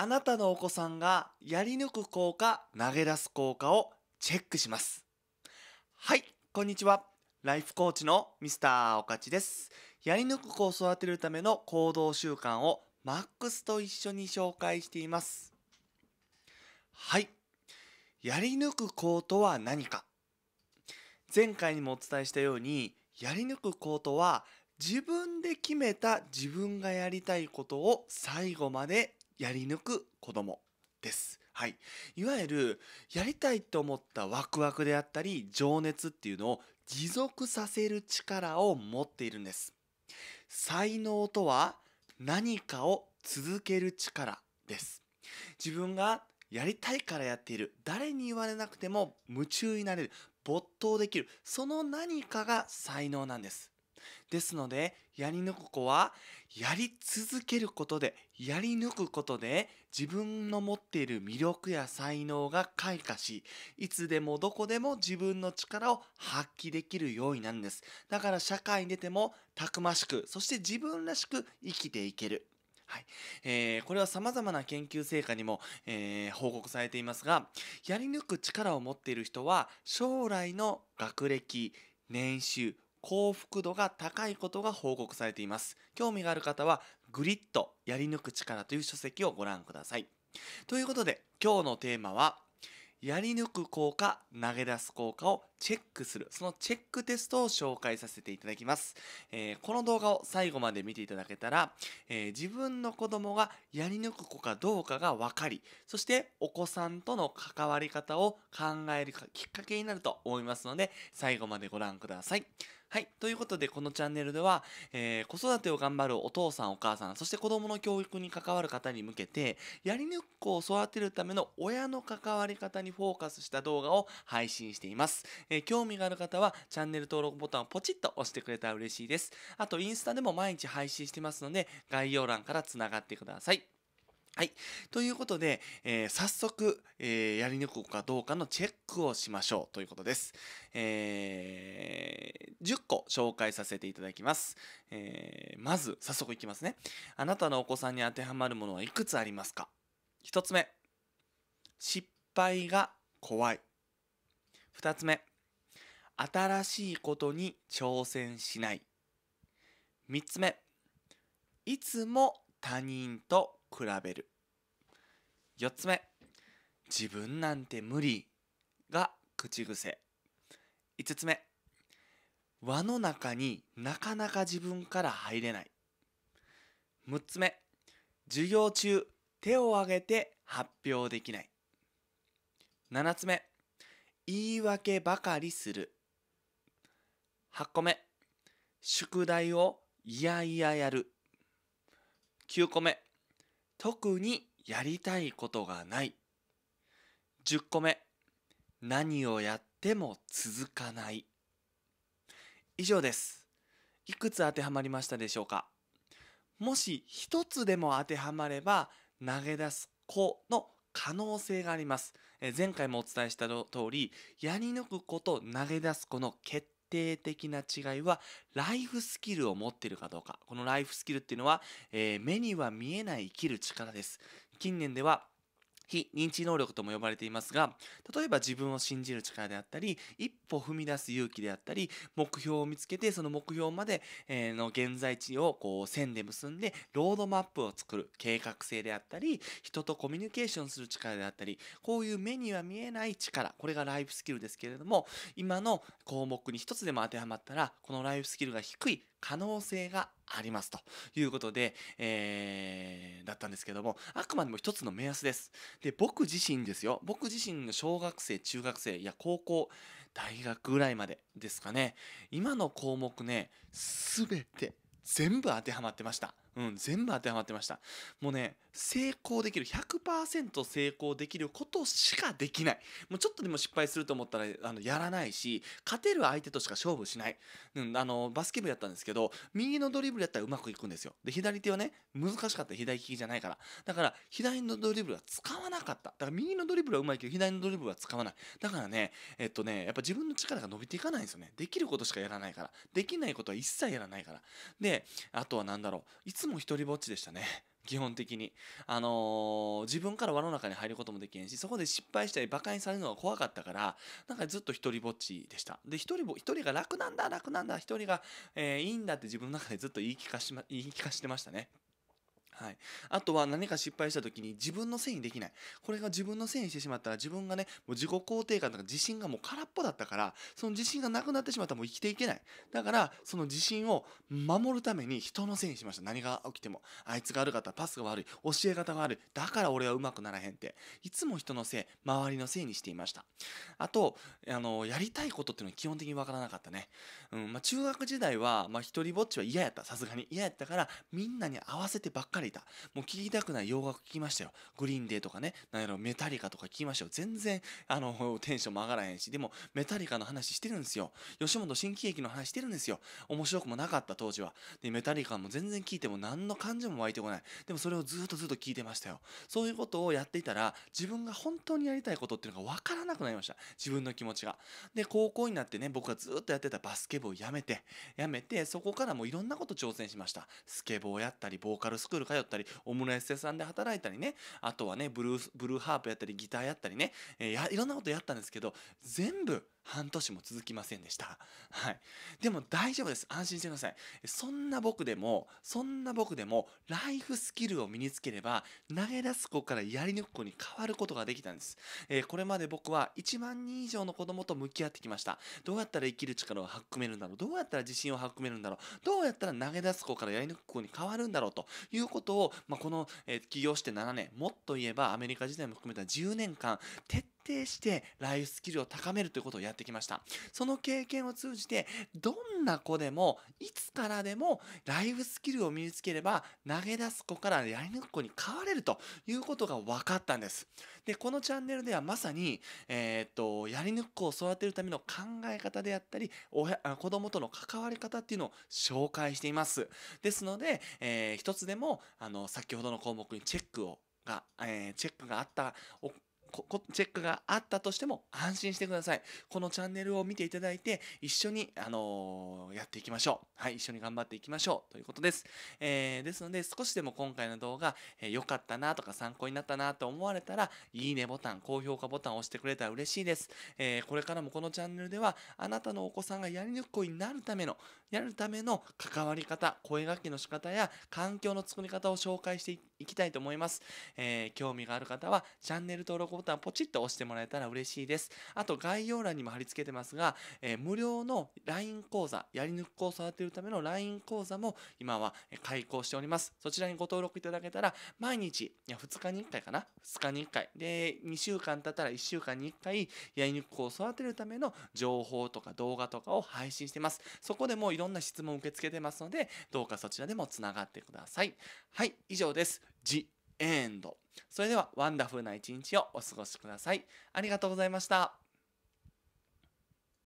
あなたのお子さんがやり抜く効果、投げ出す効果をチェックします。はい、こんにちは。ライフコーチのミスターおかちです。やり抜く子を育てるための行動習慣をマックスと一緒に紹介しています。はい。やり抜く子とは何か前回にもお伝えしたように、やり抜く子とは自分で決めた自分がやりたいことを最後までやり抜く子供です。はい、いわゆるやりたいと思ったワクワクであったり情熱っていうのを持続させる力を持っているんです。才能とは何かを続ける力です。自分がやりたいからやっている誰に言われなくても夢中になれる没頭できるその何かが才能なんですですのでやり抜く子はやり続けることでやり抜くことで自分の持っている魅力や才能が開花しいつでもどこでも自分の力を発揮できるようになるんですだから社会に出てもたくましくそして自分らしく生きていけるはいえー、これはさまざまな研究成果にも、えー、報告されていますがやり抜く力を持っている人は将来の学歴年収幸福度が高いことが報告されています。興味がある方は、グリッド、やり抜く力という書籍をご覧ください。ということで、今日のテーマは、やり抜く効果、投げ出す効果をチェックする、そのチェックテストを紹介させていただきます。えー、この動画を最後まで見ていただけたら、えー、自分の子供がやり抜く子かどうかが分かり、そしてお子さんとの関わり方を考えるきっかけになると思いますので、最後までご覧ください。はい。ということで、このチャンネルでは、えー、子育てを頑張るお父さん、お母さん、そして子供の教育に関わる方に向けて、やりぬっこを育てるための親の関わり方にフォーカスした動画を配信しています。えー、興味がある方は、チャンネル登録ボタンをポチッと押してくれたら嬉しいです。あと、インスタでも毎日配信してますので、概要欄から繋がってください。はい。ということで、えー、早速、えー、やり抜くかどうかのチェックをしましょうということです。えー、10個紹介させていただきます。えまず、早速いきますね。あなたのお子さんに当てはまるものはいくつありますか ?1 つ目、失敗が怖い。2つ目、新しいことに挑戦しない。3つ目、いつも他人と比べる4つ目自分なんて無理が口癖5つ目輪の中になかなか自分から入れない6つ目授業中手を挙げて発表できない7つ目言い訳ばかりする8個目宿題をいやいややる9個目特にやりたいことがない。10個目、何をやっても続かない。以上です。いくつ当てはまりましたでしょうかもし一つでも当てはまれば投げ出す子の可能性があります。前回もお伝えした通り、やり抜くこと投げ出す子の欠定的な違いはライフスキルを持っているかどうかこのライフスキルっていうのは、えー、目には見えない生きる力です近年では非認知能力とも呼ばれていますが例えば自分を信じる力であったり一歩踏み出す勇気であったり目標を見つけてその目標までの現在地をこう線で結んでロードマップを作る計画性であったり人とコミュニケーションする力であったりこういう目には見えない力これがライフスキルですけれども今の項目に1つでも当てはまったらこのライフスキルが低い可能性がありますということで、えー、だったんですけども、あくまでも一つの目安です。で、僕自身ですよ。僕自身の小学生、中学生、いや、高校、大学ぐらいまでですかね。今の項目ね、全て、全部当てはまってました。うん、全部当てはまってましたもうね成功できる100%成功できることしかできないもうちょっとでも失敗すると思ったらあのやらないし勝てる相手としか勝負しない、うん、あのバスケ部やったんですけど右のドリブルやったらうまくいくんですよで左手はね難しかった左利きじゃないからだから左のドリブルは使わなかっただから右のドリブルはうまいけど左のドリブルは使わないだからねえっとねやっぱ自分の力が伸びていかないんですよねできることしかやらないからできないことは一切やらないからであとは何だろういつも一人ぼっちでしたね。基本的に、あのー、自分から輪の中に入ることもできへんしそこで失敗したり馬鹿にされるのが怖かったからなんかずっと一人ぼっちでしたで一人ぼ一人が楽なんだ楽なんだ一人が、えー、いいんだって自分の中でずっと言い聞かし、ま、言い聞かしてましたねはい、あとは何か失敗した時に自分のせいにできないこれが自分のせいにしてしまったら自分がねもう自己肯定感とか自信がもう空っぽだったからその自信がなくなってしまったらもう生きていけないだからその自信を守るために人のせいにしました何が起きてもあいつが悪かったパスが悪い教え方が悪いだから俺はうまくならへんっていつも人のせい周りのせいにしていましたあとあのやりたいことっていうのは基本的にわからなかったね、うんまあ、中学時代は、まあ、一人ぼっちは嫌やったさすがに嫌やったからみんなに合わせてばっかりリタ。もう聴きたくない洋楽聴きましたよ。グリーンデーとかね、なんやろ、メタリカとか聴きましたよ。全然、あの、テンションも上がらへんし、でも、メタリカの話してるんですよ。吉本新喜劇の話してるんですよ。面白くもなかった当時は。で、メタリカも全然聴いても何の感情も湧いてこない。でもそれをずっとずっと聞いてましたよ。そういうことをやっていたら、自分が本当にやりたいことっていうのが分からなくなりました。自分の気持ちが。で、高校になってね、僕がずっとやってたバスケ部をやめて、やめて、そこからもういろんなこと挑戦しました。スケボーやったり、ボーカルスクール通ったりオムライス屋さんで働いたりねあとはねブルーブルーハープやったりギターやったりね、えー、いろんなことやったんですけど全部半年も続きませんでした。はい。でも大丈夫です。安心してください。そんな僕でも、そんな僕でも、ライフスキルを身につければ、投げ出す子からやり抜く子に変わることができたんです。えー、これまで僕は1万人以上の子供と向き合ってきました。どうやったら生きる力を育めるんだろうどうやったら自信を育めるんだろうどうやったら投げ出す子からやり抜く子に変わるんだろうということことを、まあ、この、起業して7年もっと言えばアメリカ時代も含めた10年間徹定してライフスキルを高めるということをやってきました。その経験を通じて、どんな子でも、いつからでもライフスキルを身につければ、投げ出す子からやり抜く子に変われるということが分かったんです。で、このチャンネルではまさに、えー、っと、やり抜く子を育てるための考え方であったり、子子供との関わり方っていうのを紹介しています。ですので、えー、一つでも、あの、先ほどの項目にチェックをが、えー、チェックがあったチェックがあったとしても安心してください。このチャンネルを見ていただいて、一緒に、あのー、やっていきましょう。はい、一緒に頑張っていきましょうということです。えー、ですので、少しでも今回の動画、良、えー、かったなとか参考になったなと思われたら、いいねボタン、高評価ボタンを押してくれたら嬉しいです。えー、これからもこのチャンネルでは、あなたのお子さんがやりにくい子になるための、やるための関わり方、声がけの仕方や環境の作り方を紹介していきたいと思います。え興味がある方は、チャンネル登録ボタンポチッと押してもらえたら嬉しいです。あと概要欄にも貼り付けてますが、えー、無料の LINE 講座、やり抜く子を育てるための LINE 講座も今は開講しております。そちらにご登録いただけたら、毎日、いや2日に1回かな ?2 日に1回。で、2週間経ったら1週間に1回、やり抜く子を育てるための情報とか動画とかを配信してます。そこでもいろんな質問を受け付けてますので、どうかそちらでもつながってください。はい、以上です。エンド。それではワンダフルな一日をお過ごしください。ありがとうございました。